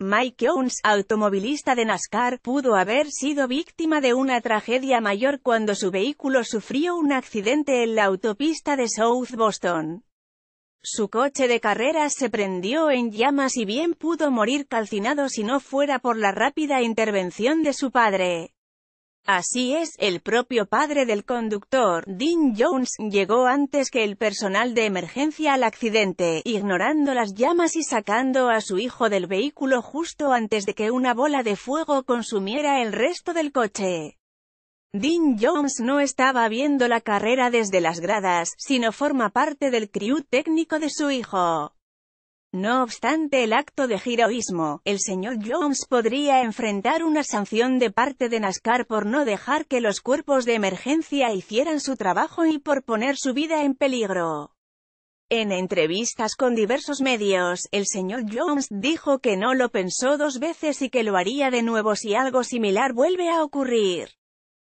Mike Jones, automovilista de NASCAR, pudo haber sido víctima de una tragedia mayor cuando su vehículo sufrió un accidente en la autopista de South Boston. Su coche de carreras se prendió en llamas y bien pudo morir calcinado si no fuera por la rápida intervención de su padre. Así es, el propio padre del conductor, Dean Jones, llegó antes que el personal de emergencia al accidente, ignorando las llamas y sacando a su hijo del vehículo justo antes de que una bola de fuego consumiera el resto del coche. Dean Jones no estaba viendo la carrera desde las gradas, sino forma parte del crew técnico de su hijo. No obstante el acto de heroísmo, el señor Jones podría enfrentar una sanción de parte de NASCAR por no dejar que los cuerpos de emergencia hicieran su trabajo y por poner su vida en peligro. En entrevistas con diversos medios, el señor Jones dijo que no lo pensó dos veces y que lo haría de nuevo si algo similar vuelve a ocurrir.